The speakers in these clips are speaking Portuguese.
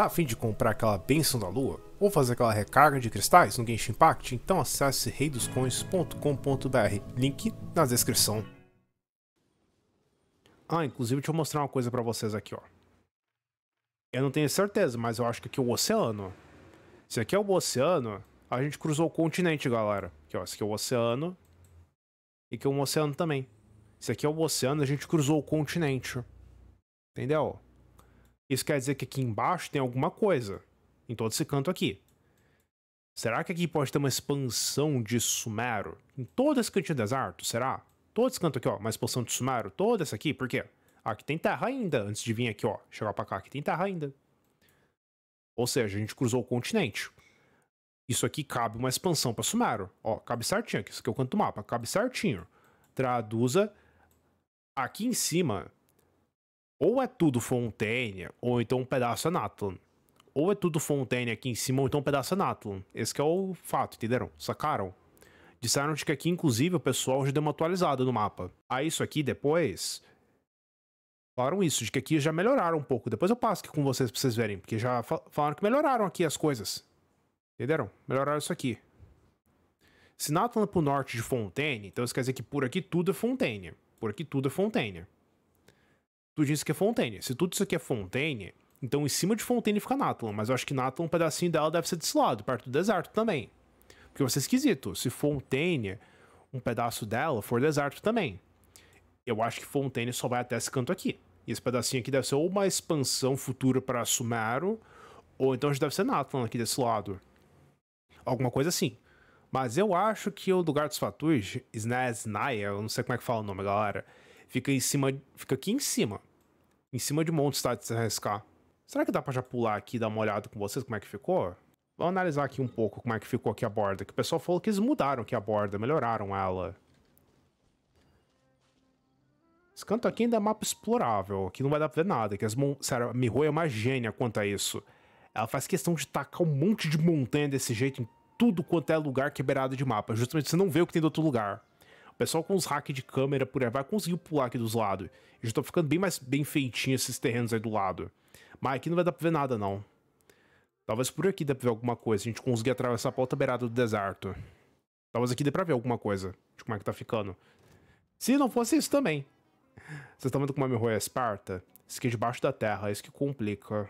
Tá afim de comprar aquela benção da lua? Ou fazer aquela recarga de cristais no Genshin Impact? Então acesse reidoscoins.com.br, link na descrição. Ah, inclusive deixa eu mostrar uma coisa para vocês aqui, ó. Eu não tenho certeza, mas eu acho que aqui é o oceano. Se aqui é o oceano, a gente cruzou o continente, galera. Aqui, ó, esse aqui é o oceano. E aqui é um oceano também. Se aqui é o oceano, a gente cruzou o continente. Entendeu? Isso quer dizer que aqui embaixo tem alguma coisa. Em todo esse canto aqui. Será que aqui pode ter uma expansão de Sumero? Em todo esse cantinho deserto, será? Todo esse canto aqui, ó, uma expansão de Sumero, toda essa aqui, por quê? Aqui tem terra ainda, antes de vir aqui, ó, chegar pra cá, aqui tem terra ainda. Ou seja, a gente cruzou o continente. Isso aqui cabe uma expansão pra Sumero. Ó, cabe certinho aqui, isso aqui é o canto do mapa, cabe certinho. Traduza aqui em cima ou é tudo Fontaine, ou então um pedaço é Natlan. Ou é tudo Fontaine aqui em cima, ou então um pedaço é Natlan. Esse é o fato, entenderam? Sacaram? Disseram que aqui, inclusive, o pessoal já deu uma atualizada no mapa. Aí isso aqui, depois... Falaram isso, de que aqui já melhoraram um pouco. Depois eu passo aqui com vocês pra vocês verem, porque já falaram que melhoraram aqui as coisas. Entenderam? Melhoraram isso aqui. Se Natlan é pro norte de Fontaine, então isso quer dizer que por aqui tudo é Fontaine. Por aqui tudo é Fontaine. Tudinho isso que é Fontaine. Se tudo isso aqui é Fontaine, então em cima de Fontaine fica Natlan. Mas eu acho que Natlan, um pedacinho dela deve ser desse lado, perto do deserto também. Porque vai ser esquisito. Se Fontaine, um pedaço dela, for deserto também. Eu acho que Fontaine só vai até esse canto aqui. E esse pedacinho aqui deve ser ou uma expansão futura para Sumero, ou então já deve ser Natlan aqui desse lado. Alguma coisa assim. Mas eu acho que o lugar dos Fatus, Snaznaya, eu não sei como é que fala o nome, galera, fica em cima, fica aqui em cima em cima de montes está de cidades CSK. Será que dá pra já pular aqui e dar uma olhada com vocês como é que ficou? Vamos analisar aqui um pouco como é que ficou aqui a borda. Que o pessoal falou que eles mudaram aqui a borda, melhoraram ela. Esse canto aqui ainda é mapa explorável, aqui não vai dar pra ver nada. Que as Sério, a Miho é uma gênia quanto a isso. Ela faz questão de tacar um monte de montanha desse jeito em tudo quanto é lugar quebrado é de mapa. Justamente você não vê o que tem do outro lugar pessoal é com os hacks de câmera por aí vai conseguir pular aqui dos lados. Eu já tô ficando bem mais bem feitinho esses terrenos aí do lado. Mas aqui não vai dar pra ver nada, não. Talvez por aqui dê pra ver alguma coisa. A gente conseguir atravessar a porta beirada do deserto. Talvez aqui dê pra ver alguma coisa de como é que tá ficando. Se não fosse isso também. Vocês estão vendo como a minha rua é esparta? Isso aqui é debaixo da terra, é isso que complica.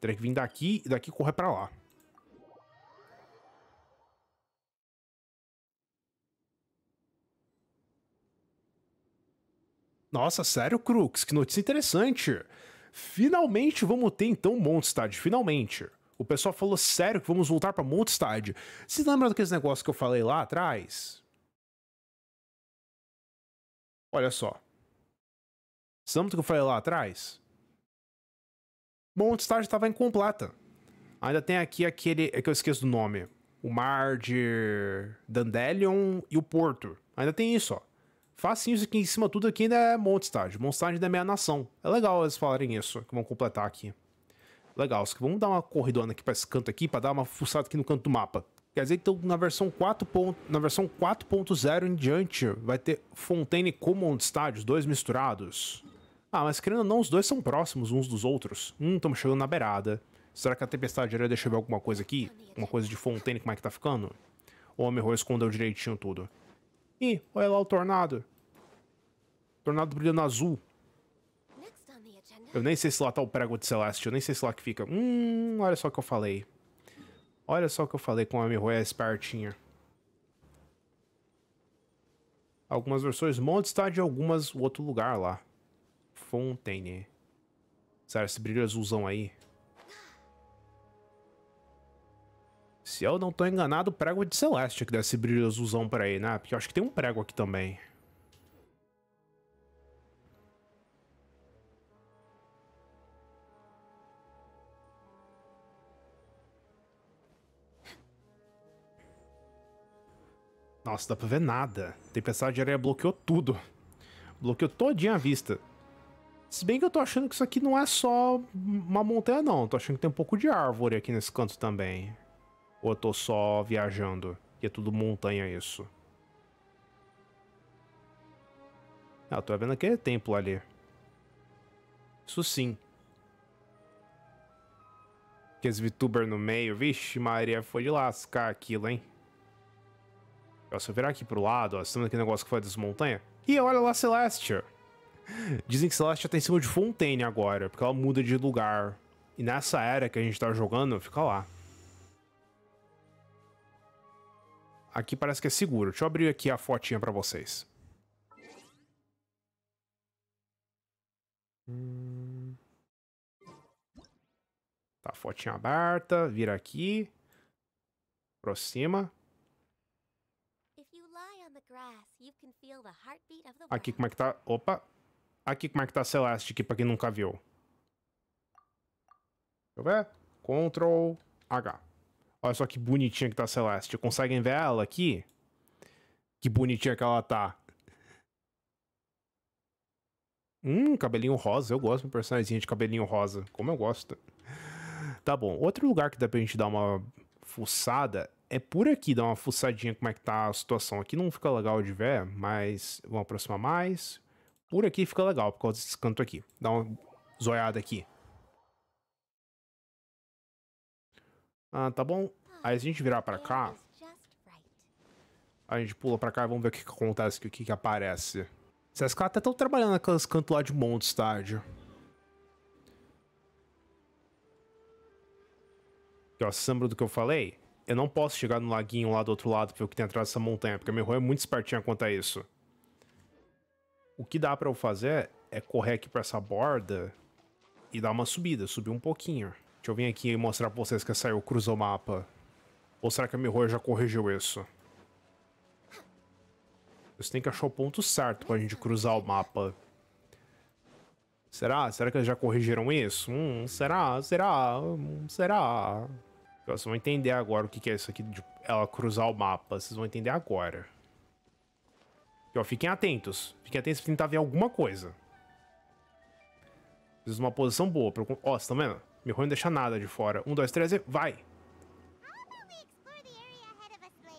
Teria que vir daqui e daqui correr pra lá. Nossa, sério, Crux, que notícia interessante. Finalmente vamos ter então Mondstadt, finalmente. O pessoal falou sério que vamos voltar para Mondstadt. Se lembram daqueles negócios que eu falei lá atrás? Olha só. lembram o que eu falei lá atrás? Mondstadt estava incompleta. Ainda tem aqui aquele é que eu esqueço do nome. O mar de Dandelion e o porto. Ainda tem isso, ó facinhos aqui em cima tudo aqui ainda é Mondstadt. Mondstadt ainda é minha nação. É legal eles falarem isso, que vão completar aqui. Legal, vamos dar uma corridona aqui para esse canto aqui, para dar uma fuçada aqui no canto do mapa. Quer dizer, então, na versão 4.0 em diante, vai ter Fontaine com Mondstadt, os dois misturados. Ah, mas querendo ou não, os dois são próximos uns dos outros. Hum, estamos chegando na beirada. Será que a tempestade iria deixar ver alguma coisa aqui? Uma coisa de Fontaine, como é que tá ficando? O Homem-Rua escondeu direitinho tudo. Ih, olha lá o tornado. tornado brilhando azul. Eu nem sei se lá tá o prego de Celeste, eu nem sei se lá que fica. Hum, olha só o que eu falei. Olha só o que eu falei com a Mihoya espertinha. Algumas versões, Monte está de algumas, o outro lugar lá. Fontaine. Sério, esse brilho azulzão aí. Se eu não tô enganado, o prego é de Celeste que desse brilho azulzão pra aí, né? Porque eu acho que tem um prego aqui também. Nossa, dá pra ver nada. Tempestade de areia bloqueou tudo. Bloqueou todinha a vista. Se bem que eu tô achando que isso aqui não é só uma montanha, não. Tô achando que tem um pouco de árvore aqui nesse canto também. Ou eu tô só viajando? e é tudo montanha isso. Ah, tô vendo aquele templo ali. Isso sim. Aqueles VTuber no meio. Vixe, Maria, foi de lascar aquilo, hein? Ó, se eu virar aqui pro lado, ó, aquele negócio que foi das montanhas. E olha lá Celestia. Dizem que Celestia tá em cima de Fontaine agora, porque ela muda de lugar. E nessa era que a gente tá jogando, fica lá. Aqui parece que é seguro. Deixa eu abrir aqui a fotinha para vocês. Hum... Tá, fotinha aberta. Vira aqui. Aproxima. Aqui como é que tá... Opa! Aqui como é que tá Celeste aqui pra quem nunca viu. Deixa eu ver. Ctrl H. Olha só que bonitinha que tá a Celeste. Conseguem ver ela aqui? Que bonitinha que ela tá. Hum, cabelinho rosa. Eu gosto de um personagem de cabelinho rosa. Como eu gosto. Tá bom. Outro lugar que dá pra gente dar uma fuçada é por aqui, dar uma fuçadinha como é que tá a situação. Aqui não fica legal de ver, mas vamos aproximar mais. Por aqui fica legal, por causa desse canto aqui. Dá uma zoiada aqui. Ah, tá bom. Aí se a gente virar pra cá... A gente pula pra cá e vamos ver o que, que acontece, o que, que aparece. Esses caras até estão trabalhando naqueles cantos lá de monte estádio. Aqui, ó, lembra do que eu falei? Eu não posso chegar no laguinho lá do outro lado pra ver o que tem atrás dessa montanha, porque a minha rua é muito espertinha quanto a isso. O que dá pra eu fazer é correr aqui pra essa borda e dar uma subida, subir um pouquinho. Deixa eu vir aqui e mostrar pra vocês que saiu cruzou o mapa. Ou será que a Mihoya já corrigiu isso? Você tem que achar o ponto certo pra gente cruzar o mapa. Será? Será que eles já corrigiram isso? Hum, será? Será? Hum, será? Vocês vão entender agora o que é isso aqui de ela cruzar o mapa. Vocês vão entender agora. E, ó, fiquem atentos. Fiquem atentos pra tentar ver alguma coisa. Precisa de uma posição boa. Pra... Ó, vocês estão vendo? Me ruim não deixa nada de fora. Um, dois, três e... Vai!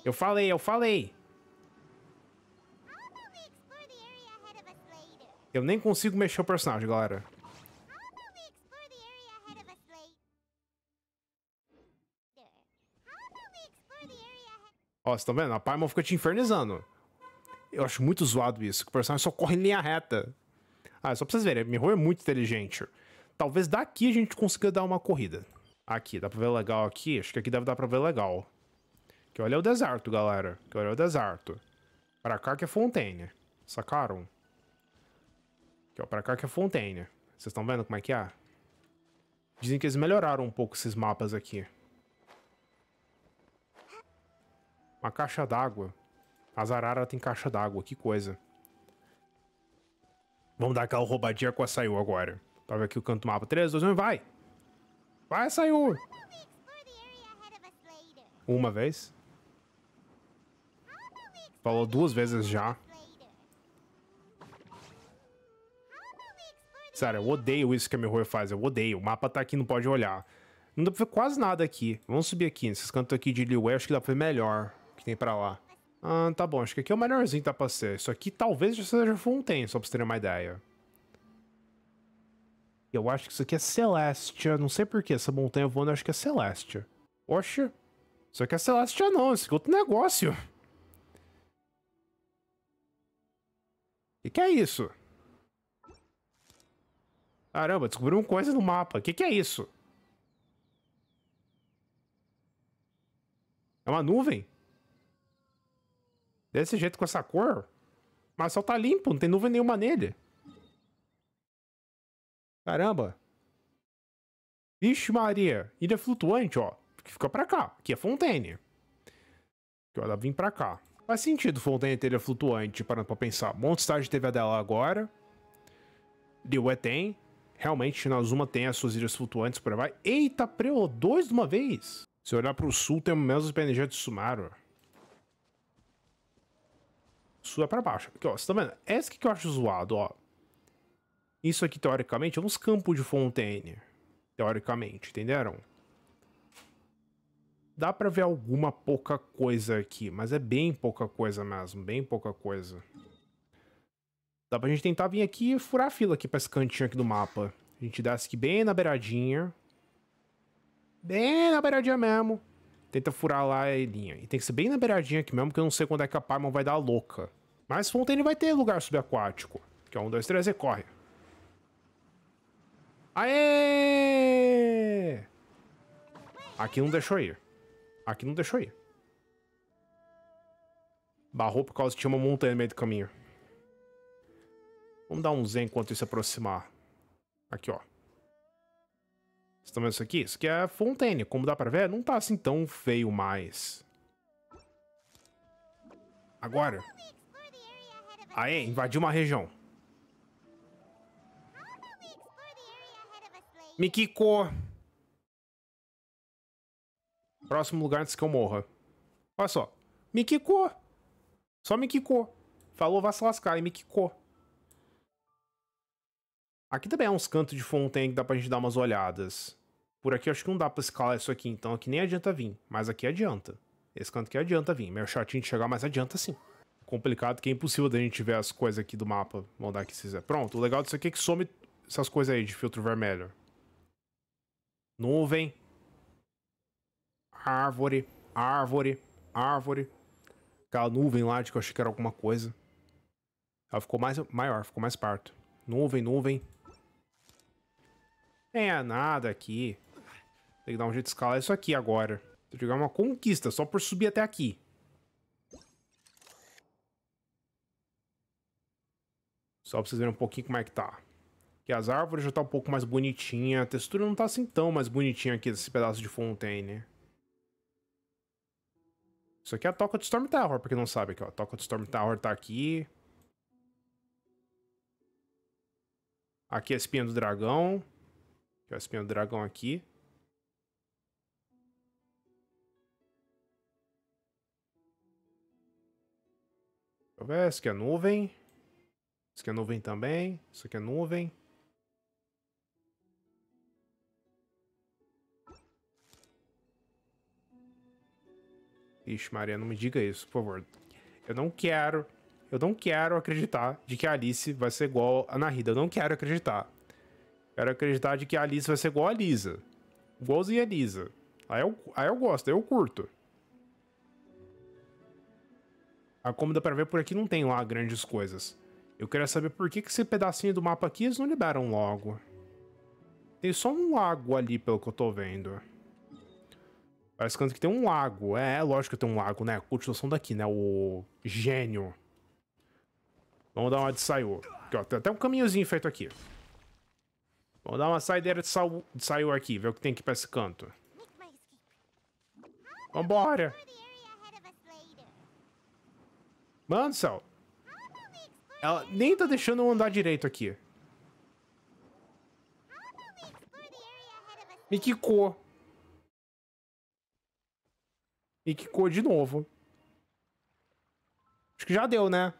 Eu falei, eu falei! Eu nem consigo mexer o personagem, galera. Ó, vocês estão vendo? A Paimon fica te infernizando. Eu acho muito zoado isso, que o personagem só corre em linha reta. Ah, só pra vocês verem, a Miho é muito inteligente. Talvez daqui a gente consiga dar uma corrida. Aqui, dá pra ver legal aqui? Acho que aqui deve dar pra ver legal. Que olha o deserto, galera. Que olha o deserto. Pra cá que é Fontaine. Sacaram? Aqui, ó, pra cá que é Fontaine. Vocês estão vendo como é que é? Dizem que eles melhoraram um pouco esses mapas aqui. Uma caixa d'água. As araras tem caixa d'água, que coisa. Vamos dar aquela roubadinha com a saiu agora. Pra ver aqui o canto do mapa. 3, 2, 1 vai! Vai, saiu! Uma vez. Falou duas vezes já. Sério, eu odeio isso que a Mihoyo faz. Eu odeio. O mapa tá aqui, não pode olhar. Não dá pra ver quase nada aqui. Vamos subir aqui. Nesses cantos aqui de Liyue, acho que dá pra ver melhor o que tem pra lá. Ah, tá bom. Acho que aqui é o melhorzinho que dá tá pra ser. Isso aqui talvez já seja Fontaine, só pra você ter uma ideia. Eu acho que isso aqui é Celestia. Não sei porquê. Essa montanha voando eu acho que é Celestia. Oxe. Isso aqui é Celestia não. Isso aqui é outro negócio. O que, que é isso? Caramba, descobriu uma coisa no mapa. O que, que é isso? É uma nuvem? Desse jeito com essa cor? Mas só tá limpo, não tem nuvem nenhuma nele. Caramba. Vixe Maria, ilha flutuante, ó. Que fica pra cá. Aqui é Fontaine. Que ela vem pra cá. Faz sentido Fontaine ter ilha flutuante, parando pra pensar. Montstad teve a dela agora. Liyue tem. Realmente, Nazuma tem as suas ilhas flutuantes por aí. Vai. Eita, Preo, dois de uma vez. Se olhar pro sul, tem o mesmo PNG de Sumaru. Sul é pra baixo. Aqui, ó. Você tá vendo? aqui é que eu acho zoado, ó. Isso aqui, teoricamente, é uns campos de Fontaine. Teoricamente, entenderam? Dá pra ver alguma pouca coisa aqui, mas é bem pouca coisa mesmo, bem pouca coisa. Dá pra gente tentar vir aqui e furar a fila aqui pra esse cantinho aqui do mapa. A gente desce aqui bem na beiradinha. Bem na beiradinha mesmo. Tenta furar lá a linha. E tem que ser bem na beiradinha aqui mesmo, porque eu não sei quando é que a Paimon vai dar louca. Mas Fontaine vai ter lugar subaquático. Que é um, dois, três e corre. Aê! Aqui não deixou ir. Aqui não deixou ir. Barrou por causa que tinha uma montanha no meio do caminho. Vamos dar um Z enquanto isso se aproximar. Aqui, ó. Vocês estão vendo isso aqui? Isso aqui é Fontaine. Como dá pra ver, não tá assim tão feio mais. Agora. Aê, invadiu uma região. Me quicou. Próximo lugar antes que eu morra. Olha só. Me quicou. Só me quicou. Falou, vá se lascar e me quicou. Aqui também há é uns cantos de fontanha que dá pra gente dar umas olhadas. Por aqui eu acho que não dá pra escalar isso aqui, então aqui nem adianta vir. Mas aqui adianta. Esse canto aqui adianta vir. Meio chatinho de chegar, mas adianta sim. Complicado que é impossível da gente ver as coisas aqui do mapa. Vou dar aqui se quiser. Pronto, o legal disso aqui é que some essas coisas aí de filtro vermelho. Nuvem. Árvore. Árvore. Árvore. Aquela nuvem lá de que eu achei que era alguma coisa. Ela ficou mais maior, ficou mais perto. Nuvem, nuvem. É nada aqui. Tem que dar um jeito de escalar isso aqui agora. Vou jogar uma conquista só por subir até aqui. Só pra vocês verem um pouquinho como é que tá que as árvores já tá um pouco mais bonitinha, a textura não tá assim tão mais bonitinha aqui desse pedaço de Fontaine. Isso aqui é a toca de Storm Tower, pra quem não sabe aqui, ó. A toca de Storm Tower tá aqui. Aqui é a espinha do dragão. Aqui é a espinha do dragão aqui. Deixa eu ver, essa aqui é nuvem. Isso aqui é nuvem também. Isso aqui é nuvem. Ixi, Maria, não me diga isso, por favor. Eu não quero. Eu não quero acreditar de que a Alice vai ser igual a Narida. Eu não quero acreditar. Quero acreditar de que a Alice vai ser igual a Lisa. Igualzinha a Lisa. Aí eu, aí eu gosto, aí eu curto. A cômoda para ver por aqui não tem lá grandes coisas. Eu queria saber por que, que esse pedacinho do mapa aqui eles não liberam logo. Tem só um lago ali, pelo que eu tô vendo. Parece que tem um lago. É, é, lógico que tem um lago, né? A continuação daqui, né? O gênio. Vamos dar uma de saiu. Aqui, ó, tem até um caminhozinho feito aqui. Vamos dar uma saideira de, saiu, de saiu aqui, ver o que tem aqui pra esse canto. Vambora! Mano do céu! Ela nem tá deixando eu andar direito aqui. Me quicou. E quicou de novo. Acho que já deu, né?